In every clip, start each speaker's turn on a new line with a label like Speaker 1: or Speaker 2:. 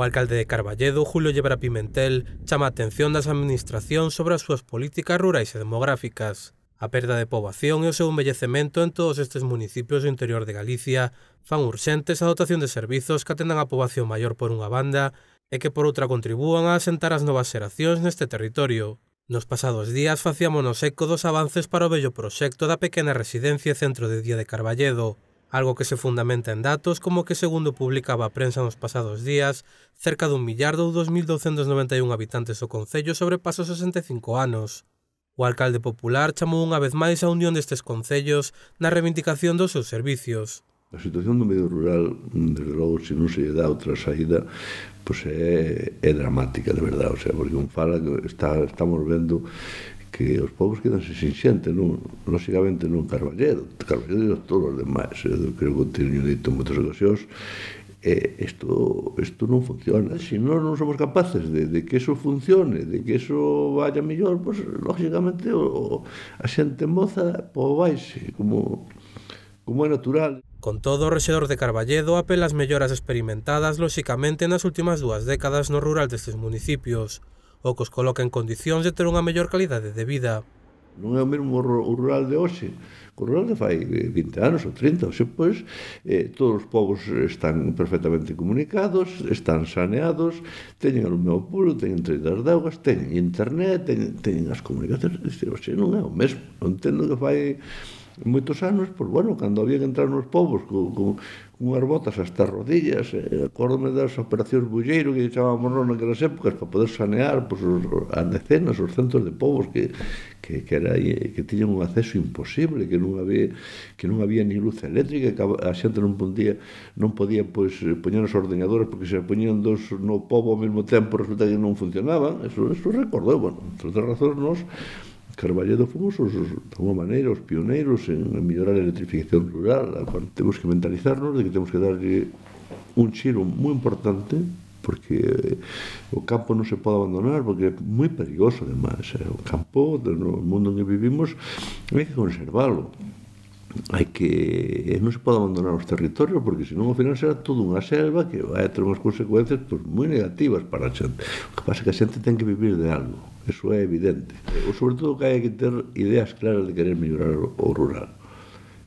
Speaker 1: O alcalde de Carballedo, Julio Llebra Pimentel, chama a atención das administracións sobre as súas políticas rurais e demográficas. A perda de poboación e o seu embellecemento en todos estes municipios do interior de Galicia fan urxentes a dotación de servizos que atendan a poboación maior por unha banda e que por outra contribúan a asentar as novas xeracións neste territorio. Nos pasados días facíamos nos eco dos avances para o bello proxecto da pequena residencia e centro de día de Carballedo, algo que se fundamenta en datos como que segundo publicaba a prensa nos pasados días, cerca dun millardo ou 2.291 habitantes do Concello sobrepasa 65 anos. O alcalde popular chamou unha vez máis a unión destes concellos na reivindicación dos seus servicios.
Speaker 2: A situación do medio rural, desde logo, se non se lle dá outra saída, pois é, é dramática, de verdade, o sea, porque un fala que está, estamos vendo que os povos quedan sin xente, non, lóxicamente non Carballedo, Carballedo e todos os demais, eu eh, creo que teño dito en moitas ocasións, eh, isto, isto non funciona. Se nós non somos capaces de, de que eso funcione, de que eso vaya mellor, pois, pues, lógicamente, o, a xente moza, po baixe, como, como é natural. Con
Speaker 1: todo, o rexedor de Carballedo apela as melloras experimentadas, lóxicamente, nas últimas dúas décadas no rural destes municipios o que os coloca en condicións de ter unha mellor calidade de vida.
Speaker 2: Non é o mesmo o rural de hoxe, o rural de fai 20 eh, anos ou 30, hoxe, pois, eh, todos os povos están perfectamente comunicados, están saneados, teñen o meu puro, teñen treidas de augas, teñen internet, teñen, teñen as comunicacións, hoxe non é o mesmo, non entendo que fai En moitos anos, pois, bueno, cando había que entrar nos povos co, con unhas botas hasta as rodillas, eh, acordome das operacións bulleiro que chamábamos non naquelas épocas para poder sanear pois, os, as decenas, os centros de povos que, que, que, era, que tiñan un acceso imposible, que non había, que non había ni luz eléctrica, que a, xente non podía, non podía pois, poñer os ordenadores porque se poñían dos no povo ao mesmo tempo resulta que non funcionaban, eso, eso recordou, bueno, entre outras razóns, nos Carballedo fomos os, os de alguma maneira os pioneiros en mellorar a electrificación rural temos que mentalizarnos de que temos que darlle un xiro moi importante porque eh, o campo non se pode abandonar porque é moi perigoso ademais eh. o campo no mundo en que vivimos hai que conservalo hai que non se pode abandonar os territorios porque senón ao final será todo unha selva que vai a ter unhas consecuencias pois, moi negativas para a xente o que pasa é que a xente ten que vivir de algo eso é evidente o sobre todo que hai que ter ideas claras de querer mellorar o rural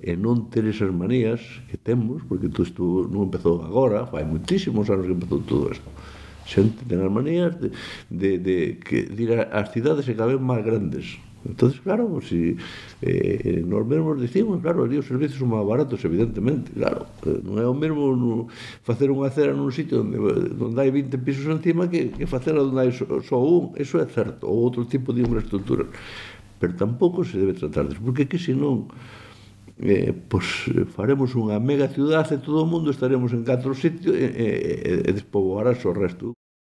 Speaker 2: e non ter esas manías que temos porque todo entón isto non empezou agora fai moitísimos anos que empezou todo isto xente ten as manías de, de, de que dir as cidades se caben máis grandes Entonces, claro, pues, si eh, nos mesmos dicimos, claro, ali os servizos son máis baratos, evidentemente, claro. Non é o mesmo no, facer unha acera nun sitio onde, onde hai 20 pisos encima que, que facela onde hai só, so un, eso é certo, ou outro tipo de infraestructura. Pero tampouco se debe tratar disso, porque que senón eh, pois faremos unha mega ciudad e todo o mundo estaremos en catro sitios e, e, e, e despoboarás o resto.